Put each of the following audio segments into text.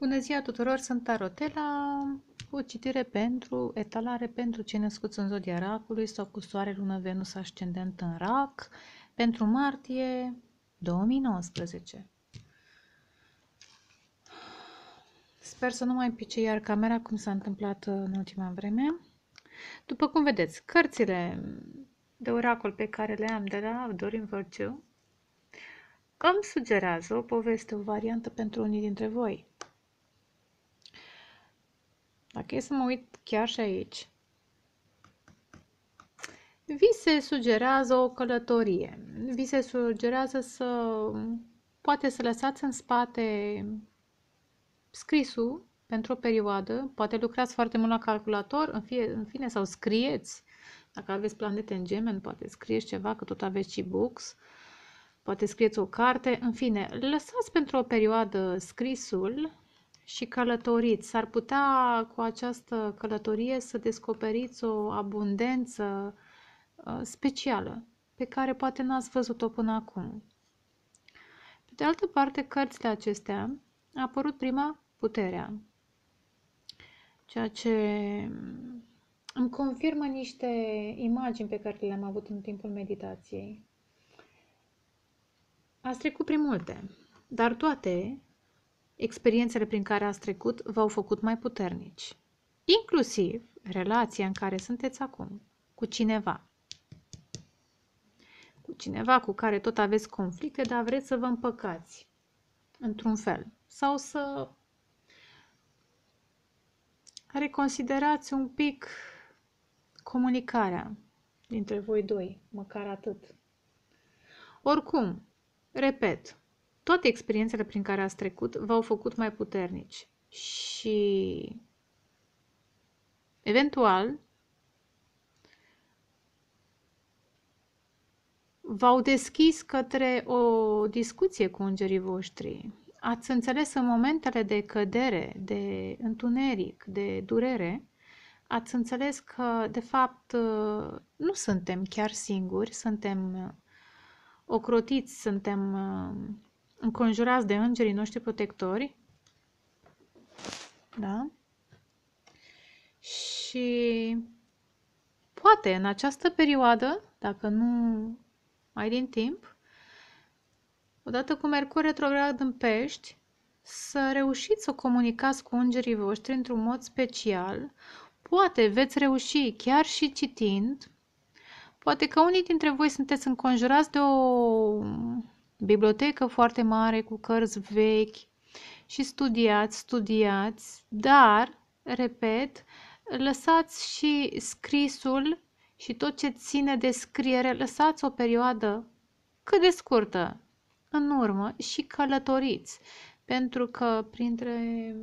Bună ziua tuturor, sunt Tarotela cu citire pentru etalare pentru cei născuți în zodia racului sau cu soare, lună, venus, ascendent în rac pentru martie 2019. Sper să nu mai pice iar camera cum s-a întâmplat în ultima vreme. După cum vedeți, cărțile de oracol pe care le am de la Dorin Virtue îmi sugerează o poveste, o variantă pentru unii dintre voi. Dacă e să mă uit chiar și aici. Vi se sugerează o călătorie. Vi se sugerează să poate să lăsați în spate scrisul pentru o perioadă, poate lucrați foarte mult la calculator, în, fie, în fine, sau scrieți. Dacă aveți planete în Gemen, poate scrieți ceva, că tot aveți și books, poate scrieți o carte, în fine, lăsați pentru o perioadă scrisul și călătoriți. S-ar putea cu această călătorie să descoperiți o abundență uh, specială pe care poate n-ați văzut-o până acum. Pe de altă parte, cărțile acestea a apărut prima puterea, ceea ce mm, îmi confirmă niște imagini pe care le-am avut în timpul meditației. Ați trecut prin multe, dar toate experiențele prin care ați trecut v-au făcut mai puternici, inclusiv relația în care sunteți acum, cu cineva. Cu cineva cu care tot aveți conflicte, dar vreți să vă împăcați într-un fel sau să reconsiderați un pic comunicarea dintre voi doi, măcar atât. Oricum, repet, toate experiențele prin care ați trecut v-au făcut mai puternici și eventual v-au deschis către o discuție cu îngerii voștri. Ați înțeles în momentele de cădere, de întuneric, de durere, ați înțeles că, de fapt, nu suntem chiar singuri, suntem ocrotiți, suntem înconjurați de îngerii noștri protectori. Da? Și poate în această perioadă, dacă nu mai din timp, odată cu Mercur retrograd în pești, să reușiți să comunicați cu îngerii voștri într-un mod special. Poate veți reuși chiar și citind. Poate că unii dintre voi sunteți înconjurați de o bibliotecă foarte mare cu cărți vechi și studiați, studiați, dar, repet, lăsați și scrisul și tot ce ține de scriere, lăsați o perioadă cât de scurtă în urmă și călătoriți, pentru că printre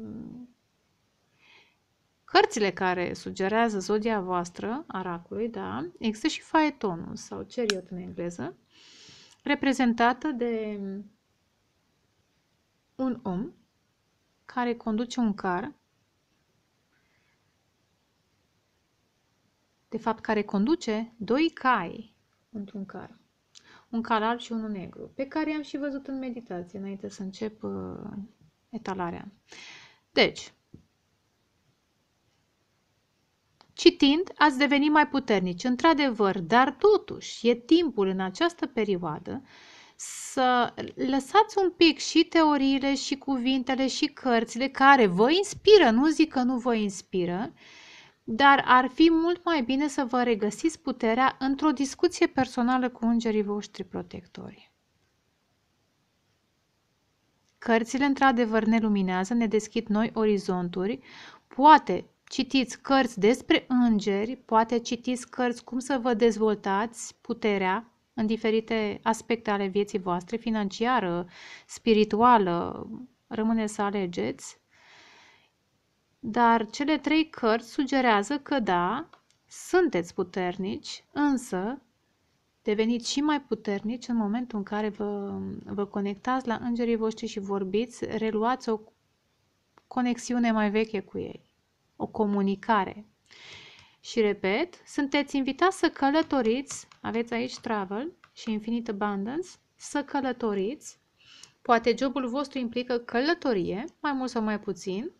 cărțile care sugerează zodia voastră, aracului, da, există și faetonul sau ceriot în engleză, reprezentată de un om care conduce un car, de fapt care conduce doi cai într-un car, un car alb și unul negru, pe care i-am și văzut în meditație înainte să încep uh, etalarea. Deci, Citind, ați deveni mai puternici, într-adevăr, dar totuși e timpul în această perioadă să lăsați un pic și teoriile și cuvintele și cărțile care vă inspiră, nu zic că nu vă inspiră, dar ar fi mult mai bine să vă regăsiți puterea într-o discuție personală cu îngerii voștri protectori. Cărțile într-adevăr ne luminează, ne deschid noi orizonturi, poate Citiți cărți despre îngeri, poate citiți cărți cum să vă dezvoltați puterea în diferite aspecte ale vieții voastre, financiară, spirituală, rămâne să alegeți. Dar cele trei cărți sugerează că da, sunteți puternici, însă deveniți și mai puternici în momentul în care vă, vă conectați la îngerii voștri și vorbiți, reluați o conexiune mai veche cu ei o comunicare. Și repet, sunteți invitați să călătoriți, aveți aici travel și infinite abundance, să călătoriți. Poate jobul vostru implică călătorie, mai mult sau mai puțin.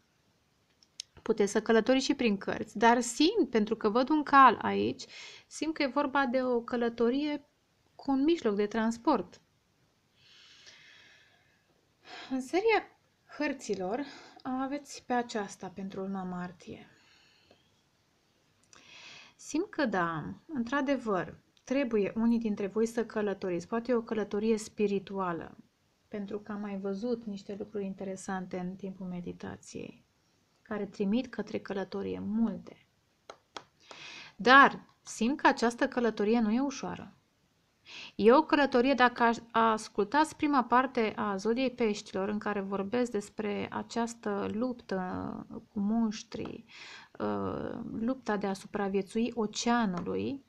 Puteți să călătoriți și prin cărți, dar simt, pentru că văd un cal aici, simt că e vorba de o călătorie cu un mijloc de transport. În seria hărților aveți pe aceasta pentru luna martie. Simt că da, într-adevăr, trebuie unii dintre voi să călătoriți. Poate e o călătorie spirituală, pentru că am mai văzut niște lucruri interesante în timpul meditației, care trimit către călătorie multe. Dar simt că această călătorie nu e ușoară. E o călătorie, dacă ascultați prima parte a Zodiei Peștilor, în care vorbesc despre această luptă cu monștrii, uh, lupta de a supraviețui oceanului,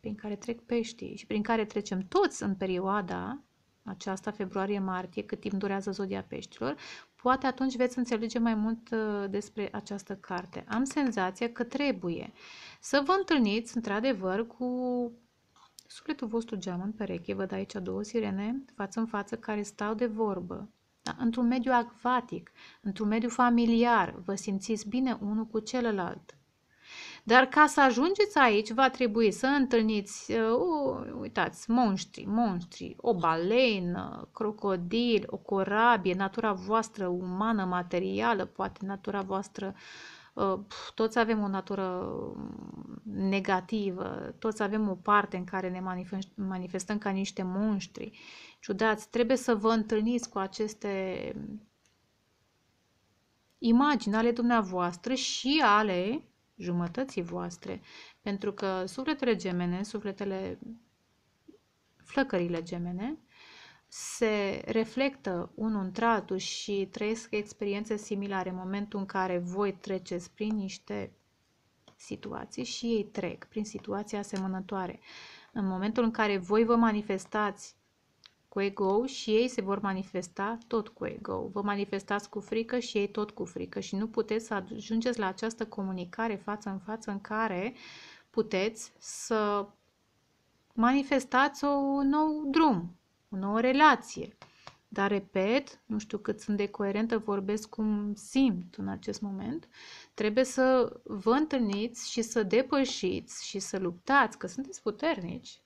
prin care trec peștii și prin care trecem toți în perioada aceasta, februarie-martie, cât timp durează Zodia Peștilor, poate atunci veți înțelege mai mult uh, despre această carte. Am senzația că trebuie să vă întâlniți, într-adevăr, cu Sufletul vostru geamă în pereche, văd aici două sirene față în față care stau de vorbă. Da? Într-un mediu acvatic, într-un mediu familiar, vă simțiți bine unul cu celălalt. Dar ca să ajungeți aici, va trebui să întâlniți, uh, uitați, monștri, monștri, o balenă, crocodil, o corabie, natura voastră umană, materială, poate natura voastră Uh, toți avem o natură negativă, toți avem o parte în care ne manifestăm ca niște monștri ciudați. Trebuie să vă întâlniți cu aceste imagini ale dumneavoastră și ale jumătății voastre, pentru că sufletele gemene, sufletele flăcările gemene, se reflectă unul în altul și trăiesc experiențe similare în momentul în care voi treceți prin niște situații și ei trec prin situații asemănătoare. În momentul în care voi vă manifestați cu ego și ei se vor manifesta tot cu ego. Vă manifestați cu frică și ei tot cu frică și nu puteți să ajungeți la această comunicare față în față în care puteți să manifestați un nou drum, o nouă relație. Dar, repet, nu știu cât sunt de coerentă, vorbesc cum simt în acest moment, trebuie să vă întâlniți și să depășiți și să luptați, că sunteți puternici.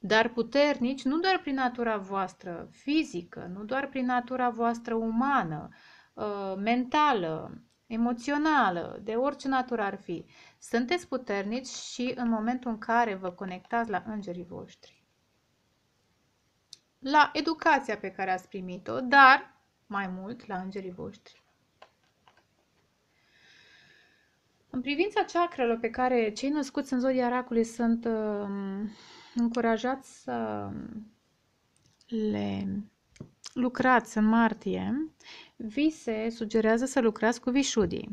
Dar puternici nu doar prin natura voastră fizică, nu doar prin natura voastră umană, ă, mentală, emoțională, de orice natură ar fi. Sunteți puternici și în momentul în care vă conectați la îngerii voștri la educația pe care ați primit-o, dar mai mult la îngerii voștri. În privința ceacrelor pe care cei născuți în zodia racului sunt uh, încurajați să le lucrați în martie, vi se sugerează să lucrați cu vișudii,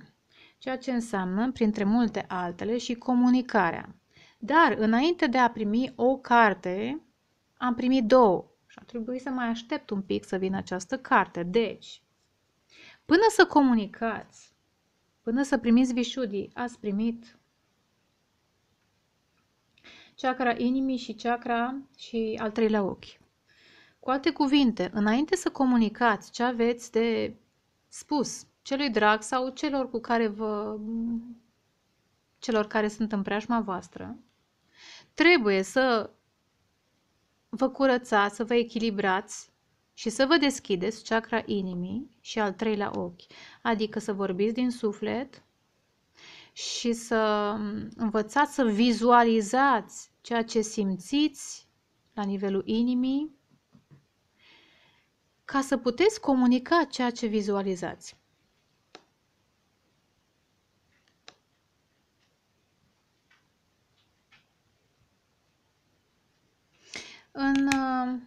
ceea ce înseamnă, printre multe altele, și comunicarea. Dar, înainte de a primi o carte, am primit două. Și a trebuit să mai aștept un pic să vină această carte. Deci, până să comunicați, până să primiți vișudii, ați primit chakra inimii și chakra și al treilea ochi. Cu alte cuvinte, înainte să comunicați ce aveți de spus celui drag sau celor cu care vă celor care sunt în preajma voastră, trebuie să vă curățați, să vă echilibrați și să vă deschideți chakra inimii și al treilea ochi, adică să vorbiți din suflet și să mm, învățați să vizualizați ceea ce simțiți la nivelul inimii ca să puteți comunica ceea ce vizualizați. În uh,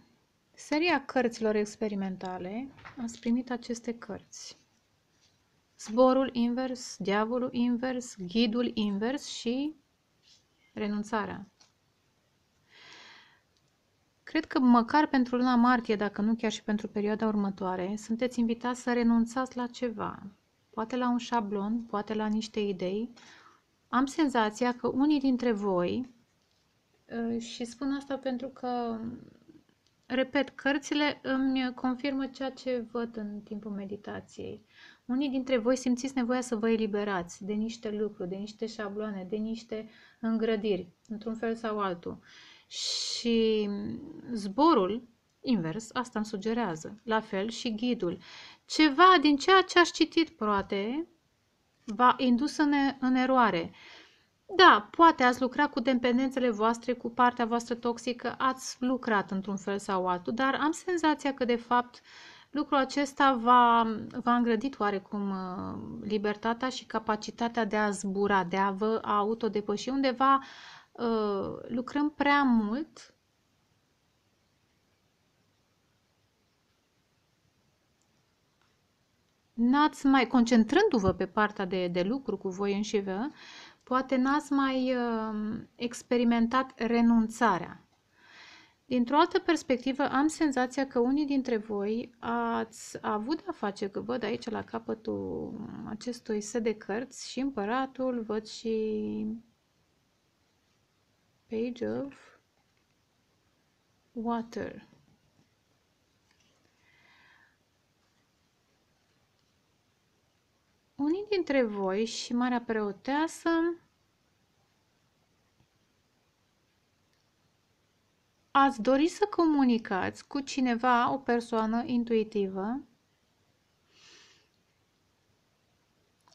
seria cărților experimentale ați primit aceste cărți. Zborul invers, diavolul invers, ghidul invers și renunțarea. Cred că măcar pentru luna martie, dacă nu chiar și pentru perioada următoare, sunteți invitați să renunțați la ceva. Poate la un șablon, poate la niște idei. Am senzația că unii dintre voi și spun asta pentru că, repet, cărțile îmi confirmă ceea ce văd în timpul meditației. Unii dintre voi simțiți nevoia să vă eliberați de niște lucruri, de niște șabloane, de niște îngrădiri, într-un fel sau altul. Și zborul, invers, asta îmi sugerează. La fel și ghidul. Ceva din ceea ce aș citit, proate, va indus în, în eroare. Da, poate ați lucra cu dependențele voastre, cu partea voastră toxică, ați lucrat într-un fel sau altul, dar am senzația că, de fapt, lucrul acesta va a îngrădit oarecum uh, libertatea și capacitatea de a zbura, de a vă autodepăși. Undeva uh, lucrăm prea mult n-ați mai, concentrându-vă pe partea de, de lucru cu voi înșivă, Poate n-ați mai uh, experimentat renunțarea. Dintr-o altă perspectivă, am senzația că unii dintre voi ați avut de-a face, că văd aici la capătul acestui set de cărți și împăratul, văd și Page of Water. unii dintre voi și Marea Preoteasă ați dori să comunicați cu cineva, o persoană intuitivă,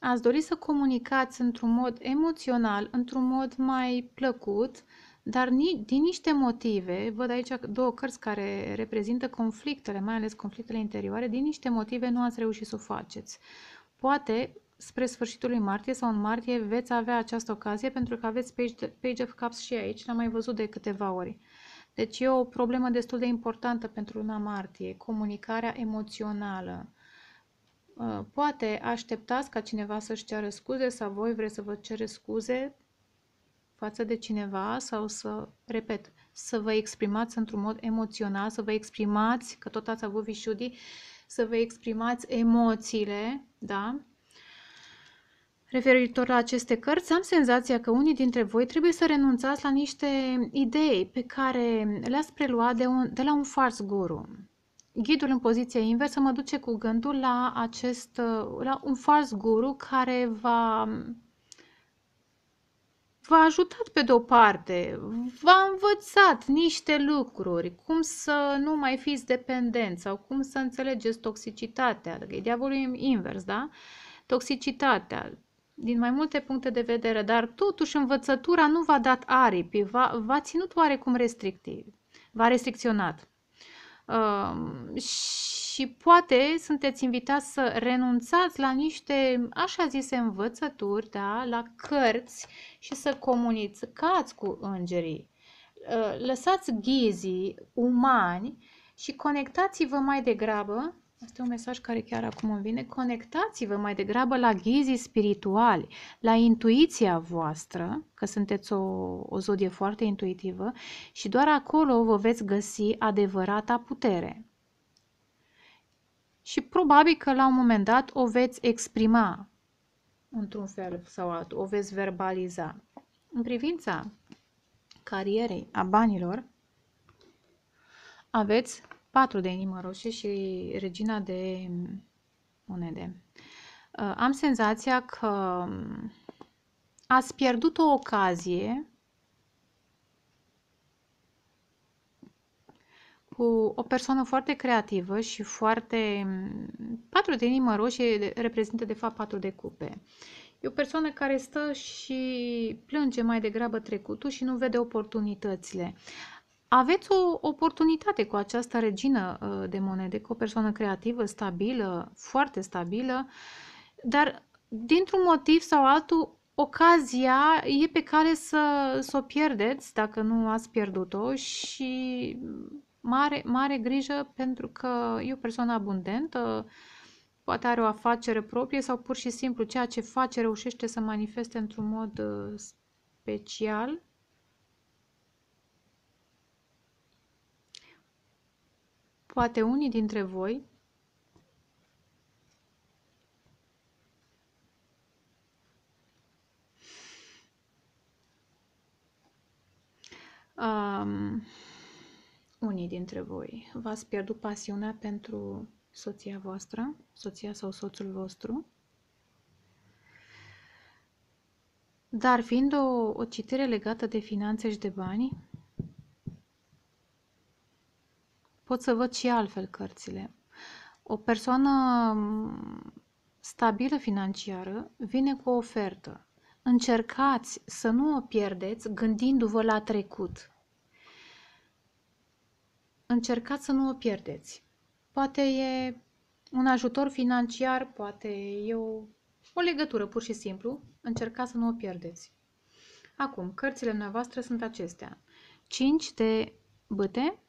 ați dori să comunicați într-un mod emoțional, într-un mod mai plăcut, dar ni, din niște motive, văd aici două cărți care reprezintă conflictele, mai ales conflictele interioare, din niște motive nu ați reușit să o faceți. Uh, Poate, spre sfârșitul lui martie sau în martie, veți avea această ocazie pentru că aveți Page, page of Cups și aici, l-am mai văzut de câteva ori. Deci e o problemă destul de importantă pentru luna martie, comunicarea emoțională. Uh, poate așteptați ca cineva să-și ceară scuze sau voi vreți să vă cere scuze față de cineva sau să, repet, să vă exprimați într-un mod emoțional, să vă exprimați, că tot ați avut vișudii, să vă exprimați emoțiile da? Referitor la aceste cărți, am senzația că unii dintre voi trebuie să renunțați la niște idei pe care le-ați preluat de, un, de la un fals guru. Ghidul în poziție inversă mă duce cu gândul la, acest, la un fals guru care va v-a ajutat pe de-o parte, v-a învățat niște lucruri, cum să nu mai fiți dependenți sau cum să înțelegeți toxicitatea, adică e diavolul invers, da? Toxicitatea, din mai multe puncte de vedere, dar totuși învățătura nu v-a dat aripi, v-a, ținut oarecum restrictiv, v-a restricționat și poate sunteți invitați să renunțați la niște așa zise învățături, da, la cărți și să comunicați cu îngerii. Lăsați ghizii umani și conectați-vă mai degrabă este un mesaj care chiar acum îmi vine. Conectați-vă mai degrabă la ghizii spirituali, la intuiția voastră, că sunteți o, o zodie foarte intuitivă și doar acolo vă veți găsi adevărata putere. Și probabil că la un moment dat o veți exprima într-un fel sau altul, o veți verbaliza. În privința carierei, a banilor, aveți 4 de inimă roșie și regina de mm, monede. Uh, am senzația că mm, ați pierdut o ocazie cu o persoană foarte creativă și foarte... Mm, patru de inimă roșie reprezintă de fapt patru de cupe. E o persoană care stă și plânge mai degrabă trecutul și nu vede oportunitățile aveți o oportunitate cu această regină uh, de monede, cu o persoană creativă, stabilă, foarte stabilă, dar dintr-un motiv sau altul, ocazia e pe care să, să o pierdeți dacă nu ați pierdut-o și mare, mare grijă pentru că e o persoană abundentă, poate are o afacere proprie sau pur și simplu ceea ce face reușește să manifeste într-un mod uh, special Poate unii dintre voi um, unii dintre voi v-ați pierdut pasiunea pentru soția voastră, soția sau soțul vostru. Dar fiind o, o citire legată de finanțe și de bani, pot să văd și altfel cărțile. O persoană stabilă financiară vine cu o ofertă. Încercați să nu o pierdeți gândindu-vă la trecut. Încercați să nu o pierdeți. Poate e un ajutor financiar, poate e o, o legătură pur și simplu. Încercați să nu o pierdeți. Acum, cărțile noastre sunt acestea. 5 de bâte,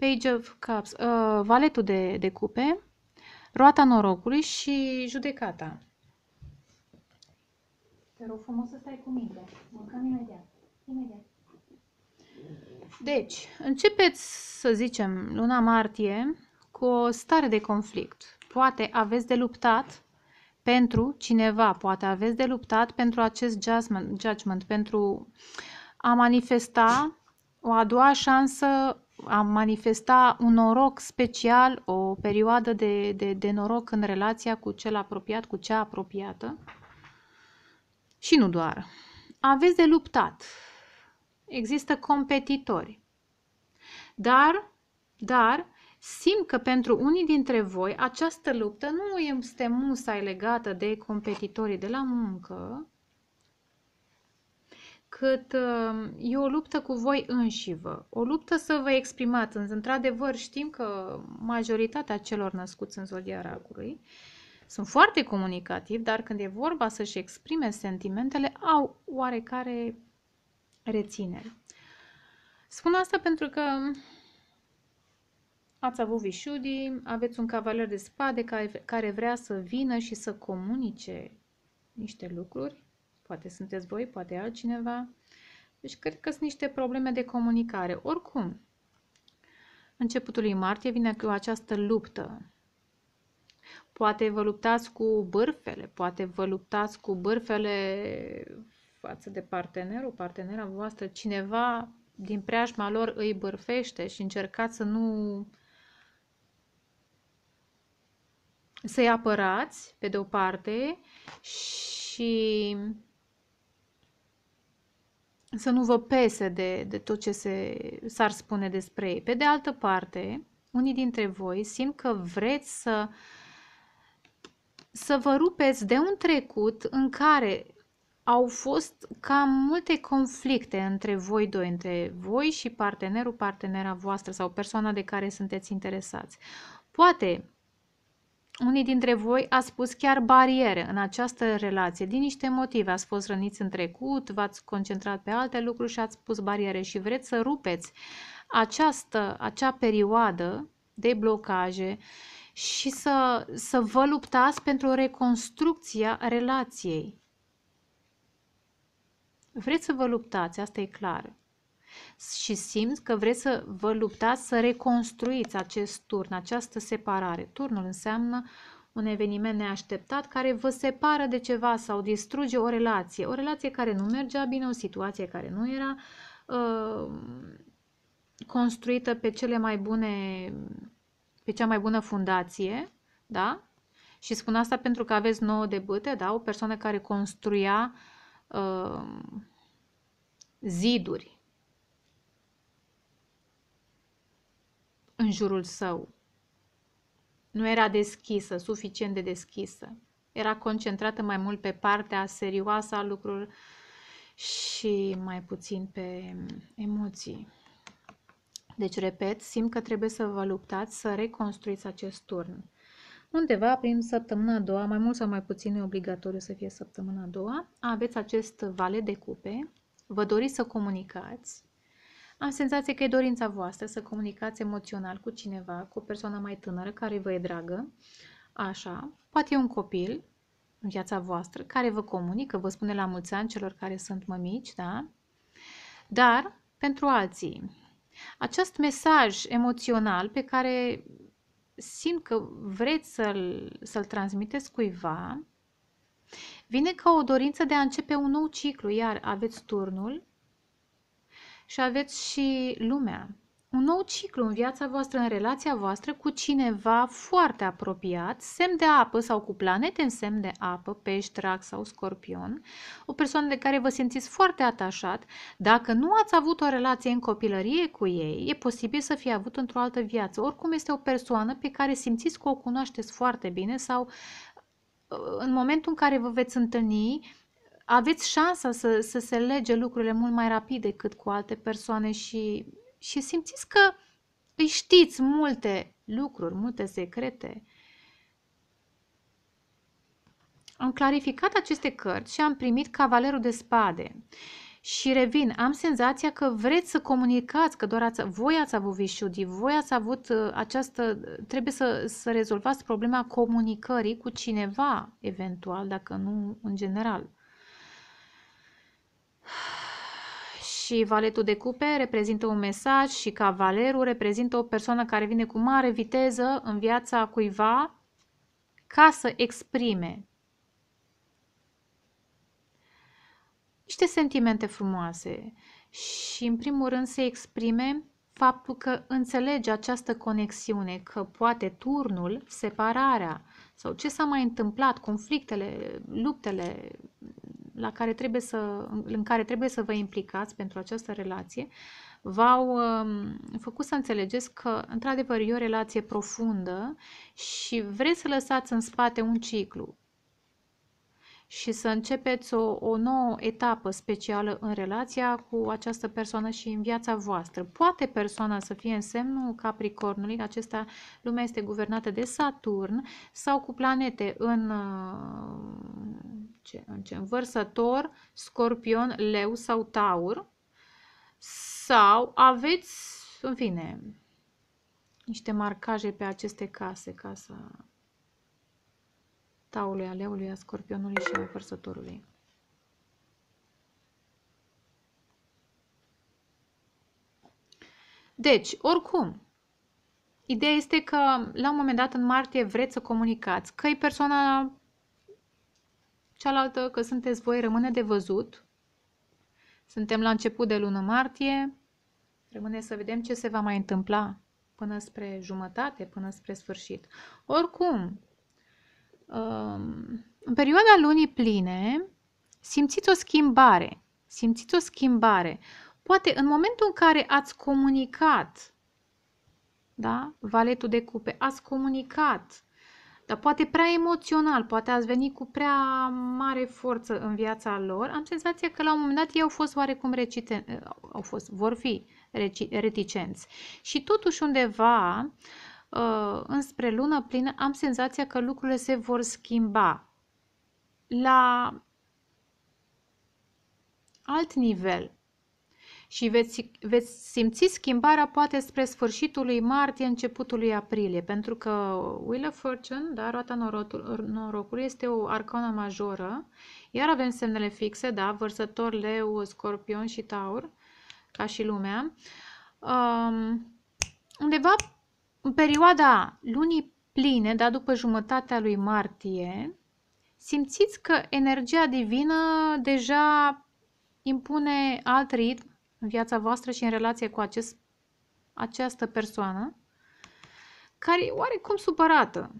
Page of Cups, uh, valetul de, de cupe, roata norocului și judecata. Te rog frumos să stai cu minte. Mâncăm imediat. Imediat. Deci, începeți, să zicem, luna martie cu o stare de conflict. Poate aveți de luptat pentru cineva, poate aveți de luptat pentru acest judgment, judgment pentru a manifesta o a doua șansă a manifesta un noroc special, o perioadă de, de, de noroc în relația cu cel apropiat, cu cea apropiată. Și nu doar. Aveți de luptat. Există competitori. Dar, dar, simt că pentru unii dintre voi această luptă nu este musai legată de competitorii de la muncă, cât uh, e o luptă cu voi înșivă, o luptă să vă exprimați. Într-adevăr, știm că majoritatea celor născuți în zodia racului sunt foarte comunicativi, dar când e vorba să-și exprime sentimentele, au oarecare reținere. Spun asta pentru că ați avut vișudii, aveți un cavaler de spade care vrea să vină și să comunice niște lucruri poate sunteți voi, poate altcineva. Deci cred că sunt niște probleme de comunicare. Oricum, începutul lui martie vine cu această luptă. Poate vă luptați cu bârfele, poate vă luptați cu bârfele față de partenerul, partenera voastră, cineva din preajma lor îi bârfește și încercați să nu să-i apărați pe de o parte și să nu vă pese de, de tot ce se, s-ar spune despre ei. Pe de altă parte, unii dintre voi simt că vreți să, să vă rupeți de un trecut în care au fost cam multe conflicte între voi doi, între voi și partenerul, partenera voastră sau persoana de care sunteți interesați. Poate unii dintre voi a spus chiar bariere în această relație. Din niște motive ați fost răniți în trecut, v-ați concentrat pe alte lucruri și ați pus bariere și vreți să rupeți această, acea perioadă de blocaje și să, să vă luptați pentru reconstrucția relației. Vreți să vă luptați, asta e clar și simt că vreți să vă luptați să reconstruiți acest turn, această separare. Turnul înseamnă un eveniment neașteptat care vă separă de ceva sau distruge o relație, o relație care nu mergea bine, o situație care nu era uh, construită pe cele mai bune, pe cea mai bună fundație, da? Și spun asta pentru că aveți nouă de bâte, da? O persoană care construia uh, ziduri, în jurul său. Nu era deschisă, suficient de deschisă. Era concentrată mai mult pe partea serioasă a lucrurilor și mai puțin pe emoții. Deci, repet, simt că trebuie să vă luptați să reconstruiți acest turn. Undeva prin săptămâna a doua, mai mult sau mai puțin e obligatoriu să fie săptămâna a doua, aveți acest vale de cupe, vă doriți să comunicați, am senzație că e dorința voastră să comunicați emoțional cu cineva, cu o persoană mai tânără care vă e dragă, așa, poate e un copil în viața voastră care vă comunică, vă spune la mulți ani celor care sunt mămici, da? Dar pentru alții, acest mesaj emoțional pe care simt că vreți să-l, să transmiteți cuiva, vine ca o dorință de a începe un nou ciclu, iar aveți turnul și aveți și lumea. Un nou ciclu în viața voastră, în relația voastră cu cineva foarte apropiat, semn de apă sau cu planete în semn de apă, pești, rac sau scorpion, o persoană de care vă simțiți foarte atașat. Dacă nu ați avut o relație în copilărie cu ei, e posibil să fie avut într-o altă viață. Oricum este o persoană pe care simțiți că o cunoașteți foarte bine sau uh, în momentul în care vă veți întâlni, aveți șansa să, să se lege lucrurile mult mai rapid decât cu alte persoane și, și simțiți că îi știți multe lucruri, multe secrete. Am clarificat aceste cărți și am primit Cavalerul de Spade. Și revin, am senzația că vreți să comunicați, că doar ați, voi ați avut vișudii, voi ați avut uh, această, trebuie să, să rezolvați problema comunicării cu cineva, eventual, dacă nu în general și valetul de cupe reprezintă un mesaj și cavalerul reprezintă o persoană care vine cu mare viteză în viața cuiva ca să exprime niște sentimente frumoase și în primul rând se exprime faptul că înțelege această conexiune, că poate turnul, separarea sau ce s-a mai întâmplat, conflictele, luptele, la care trebuie să, în care trebuie să vă implicați pentru această relație, v-au um, făcut să înțelegeți că, într-adevăr, e o relație profundă și vreți să lăsați în spate un ciclu și să începeți o, o nouă etapă specială în relația cu această persoană și în viața voastră. Poate persoana să fie în semnul Capricornului, acesta lumea este guvernată de Saturn sau cu planete în uh, ce, ce? vărsător, scorpion, leu sau taur sau aveți, în fine, niște marcaje pe aceste case, casa taului, a leului, a scorpionului și a vărsătorului. Deci, oricum, Ideea este că la un moment dat în martie vreți să comunicați, că e persoana cealaltă că sunteți voi rămâne de văzut. Suntem la început de lună martie, rămâne să vedem ce se va mai întâmpla până spre jumătate, până spre sfârșit. Oricum, um, în perioada lunii pline, simțiți o schimbare, simțiți o schimbare. Poate în momentul în care ați comunicat, da, valetul de cupe, ați comunicat dar poate prea emoțional, poate ați venit cu prea mare forță în viața lor, am senzația că la un moment dat ei au fost oarecum reciten, eh, au fost, vor fi reticenți. Și totuși undeva, eh, înspre lună plină, am senzația că lucrurile se vor schimba la alt nivel, și veți, veți simți schimbarea poate spre sfârșitul lui martie, începutul lui aprilie, pentru că Wheel of Fortune, da, roata norocului, este o arcană majoră, iar avem semnele fixe, da, vărsător, leu, scorpion și taur, ca și lumea. Um, undeva în perioada lunii pline, da, după jumătatea lui martie, simțiți că energia divină deja impune alt ritm în viața voastră și în relație cu acest, această persoană, care e oarecum supărată.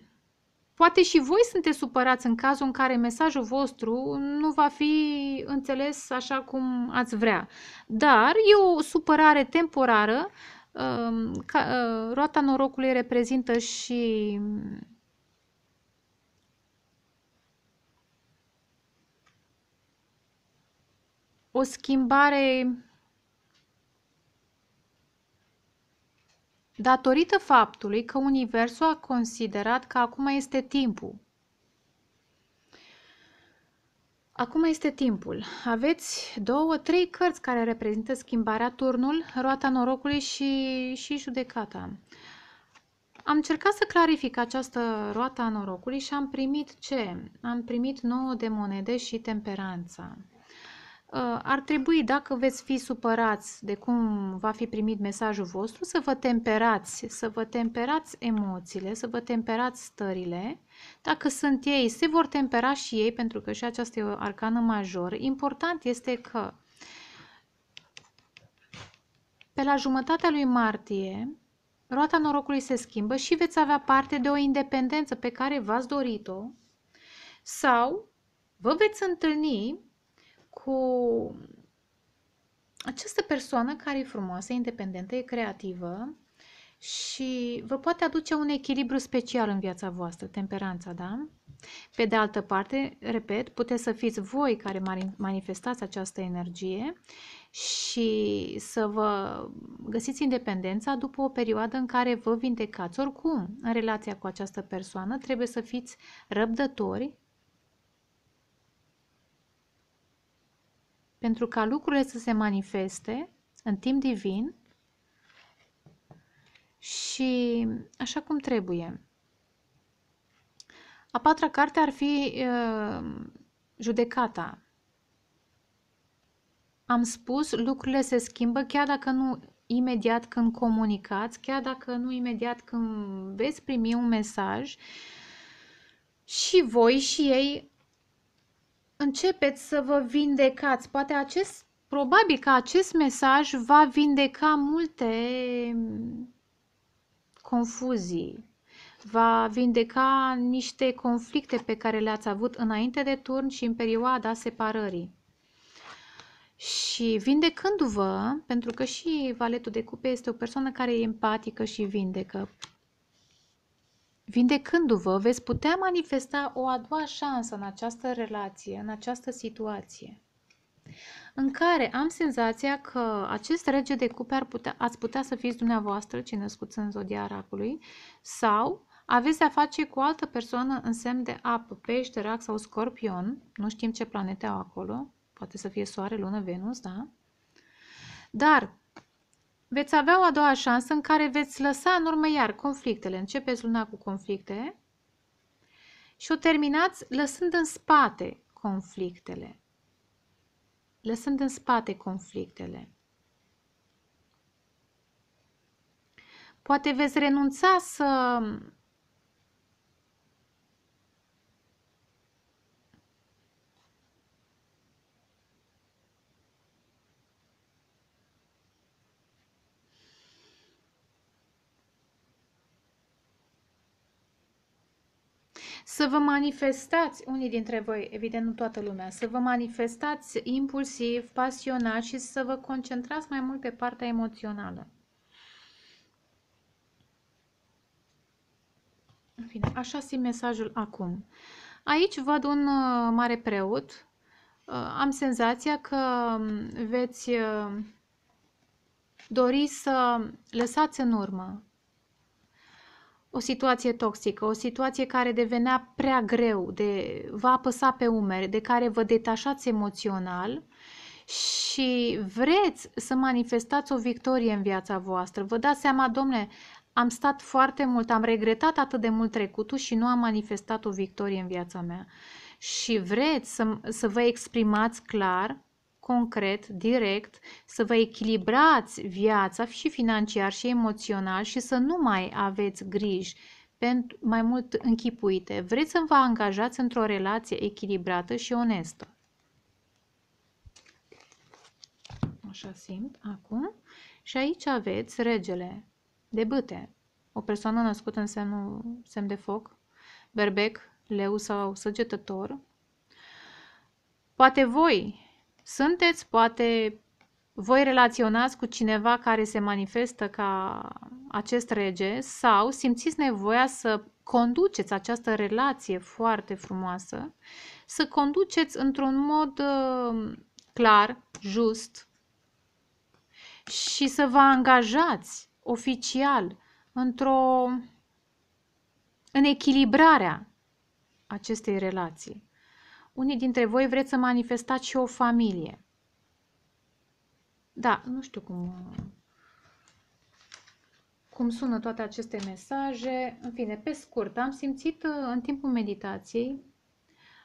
Poate și voi sunteți supărați în cazul în care mesajul vostru nu va fi înțeles așa cum ați vrea. Dar e o supărare temporară. Um, uh, roata norocului reprezintă și o schimbare datorită faptului că Universul a considerat că acum este timpul. Acum este timpul. Aveți două, trei cărți care reprezintă schimbarea, turnul, roata norocului și, și judecata. Am încercat să clarific această roata norocului și am primit ce? Am primit nouă de monede și temperanța. Uh, ar trebui, dacă veți fi supărați de cum va fi primit mesajul vostru, să vă temperați, să vă temperați emoțiile, să vă temperați stările. Dacă sunt ei, se vor tempera și ei, pentru că și aceasta e o arcană major. Important este că pe la jumătatea lui martie, roata norocului se schimbă și veți avea parte de o independență pe care v-ați dorit-o sau vă veți întâlni cu această persoană care e frumoasă, independentă, e creativă și vă poate aduce un echilibru special în viața voastră, temperanța, da? Pe de altă parte, repet, puteți să fiți voi care manifestați această energie și să vă găsiți independența după o perioadă în care vă vindecați. Oricum, în relația cu această persoană trebuie să fiți răbdători, pentru ca lucrurile să se manifeste în timp divin și așa cum trebuie. A patra carte ar fi uh, judecata. Am spus, lucrurile se schimbă chiar dacă nu imediat când comunicați, chiar dacă nu imediat când veți primi un mesaj și voi și ei începeți să vă vindecați. Poate acest, probabil că acest mesaj va vindeca multe mm, confuzii, va vindeca niște conflicte pe care le-ați avut înainte de turn și în perioada separării. Și vindecându-vă, pentru că și valetul de cupe este o persoană care e empatică și vindecă, Vindecându-vă, veți putea manifesta o a doua șansă în această relație, în această situație, în care am senzația că acest rege de cupe ar putea, ați putea să fiți dumneavoastră, cei născuți în zodia racului, sau aveți de-a face cu o altă persoană în semn de apă, pește, rac sau scorpion, nu știm ce planete au acolo, poate să fie soare, lună, Venus, da? Dar veți avea o a doua șansă în care veți lăsa în urmă iar conflictele. Începeți luna cu conflicte și o terminați lăsând în spate conflictele. Lăsând în spate conflictele. Poate veți renunța să să vă manifestați, unii dintre voi, evident nu toată lumea, să vă manifestați impulsiv, pasional și să vă concentrați mai mult pe partea emoțională. În fine, așa simt mesajul acum. Aici văd un uh, mare preot. Uh, am senzația că um, veți uh, dori să lăsați în urmă o situație toxică, o situație care devenea prea greu, de vă apăsa pe umeri, de care vă detașați emoțional și vreți să manifestați o victorie în viața voastră. Vă dați seama, domne, am stat foarte mult, am regretat atât de mult trecutul și nu am manifestat o victorie în viața mea. Și vreți să, să vă exprimați clar concret, direct, să vă echilibrați viața și financiar și emoțional și să nu mai aveți griji pentru mai mult închipuite. Vreți să vă angajați într-o relație echilibrată și onestă. Așa simt acum. Și aici aveți regele de bâte, o persoană născută în semnul, semn de foc, berbec, leu sau săgetător. Poate voi sunteți, poate voi relaționați cu cineva care se manifestă ca acest rege sau simțiți nevoia să conduceți această relație foarte frumoasă, să conduceți într-un mod uh, clar, just și să vă angajați oficial într-o în echilibrarea acestei relații. Unii dintre voi vreți să manifestați și o familie. Da, nu știu cum, cum sună toate aceste mesaje. În fine, pe scurt, am simțit uh, în timpul meditației,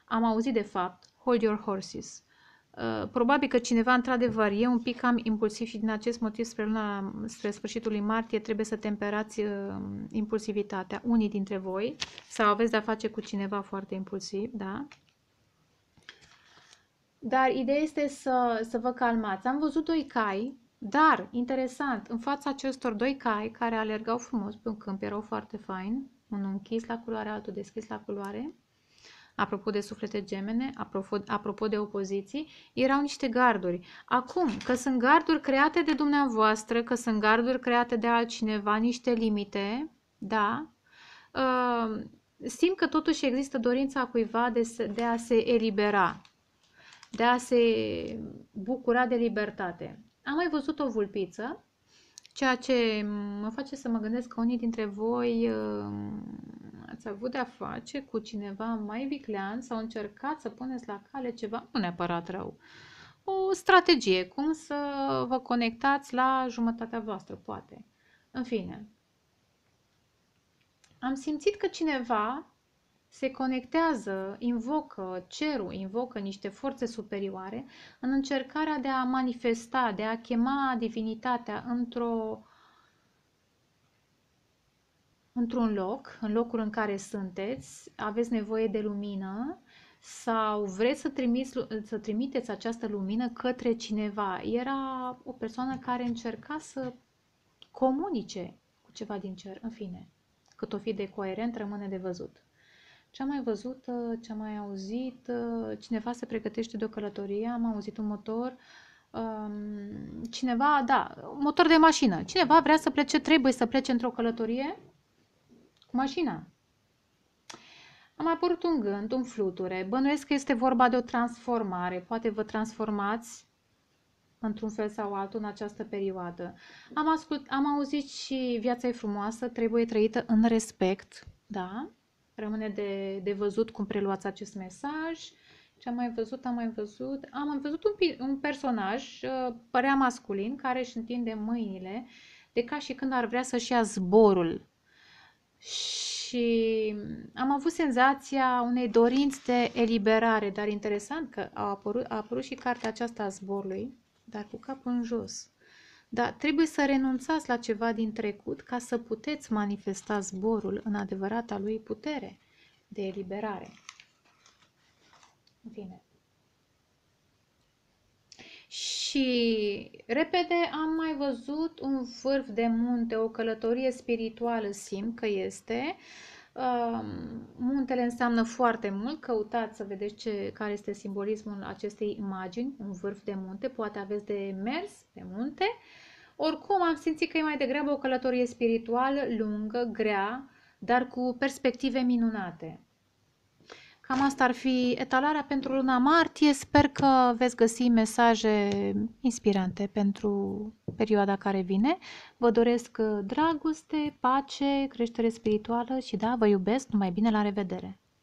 am auzit de fapt, hold your horses. Uh, probabil că cineva, într-adevăr, e un pic cam impulsiv și din acest motiv spre, luna, spre sfârșitul lui martie trebuie să temperați uh, impulsivitatea, unii dintre voi, sau aveți de-a face cu cineva foarte impulsiv, da? Dar ideea este să, să vă calmați. Am văzut doi cai, dar, interesant, în fața acestor doi cai care alergau frumos pe un câmp, erau foarte fain, unul închis la culoare, altul deschis la culoare, apropo de suflete gemene, apropo, apropo de opoziții, erau niște garduri. Acum, că sunt garduri create de dumneavoastră, că sunt garduri create de altcineva, niște limite, da, ă, simt că totuși există dorința cuiva de, de a se elibera de a se bucura de libertate. Am mai văzut o vulpiță, ceea ce mă face să mă gândesc că unii dintre voi uh, ați avut de-a face cu cineva mai viclean sau încercat să puneți la cale ceva, nu neapărat rău, o strategie, cum să vă conectați la jumătatea voastră, poate. În fine, am simțit că cineva se conectează, invocă cerul, invocă niște forțe superioare în încercarea de a manifesta, de a chema divinitatea într-o într-un loc, în locul în care sunteți, aveți nevoie de lumină sau vreți să, trimiți, să trimiteți această lumină către cineva. Era o persoană care încerca să comunice cu ceva din cer. În fine, cât o fi de coerent, rămâne de văzut ce am mai văzut ă, ce am mai auzit, ă, cineva se pregătește de o călătorie, am auzit un motor, cineva, da, motor de mașină, cineva vrea să plece, trebuie să plece într-o călătorie cu mașina. Am apărut un gând, un fluture, bănuiesc că este vorba de o transformare, poate vă transformați într-un fel sau altul în această perioadă. Am, ascult, am auzit și viața e frumoasă, trebuie trăită în respect, da? Rămâne de, de văzut cum preluați acest mesaj. Ce am mai văzut, am mai văzut. Am, am văzut un, un personaj, uh, părea masculin, care își întinde mâinile, de ca și când ar vrea să-și ia zborul. Și am avut senzația unei dorinți de eliberare, dar interesant că a apărut, a apărut și cartea aceasta a zborului, dar cu capul în jos. Da, trebuie să renunțați la ceva din trecut ca să puteți manifesta zborul în adevărata lui putere de eliberare. Bine. Și repede am mai văzut un vârf de munte, o călătorie spirituală, simt că este. Uh, muntele înseamnă foarte mult, căutați să vedeți ce, care este simbolismul acestei imagini, un vârf de munte, poate aveți de mers pe munte, uh, oricum, am simțit că e mai degrabă o călătorie spirituală, lungă, grea, dar cu perspective minunate. Cam asta ar fi etalarea pentru luna martie. Sper că veți găsi mesaje inspirante pentru perioada care vine. Vă doresc dragoste, pace, creștere spirituală și da, vă iubesc. Numai bine, la revedere!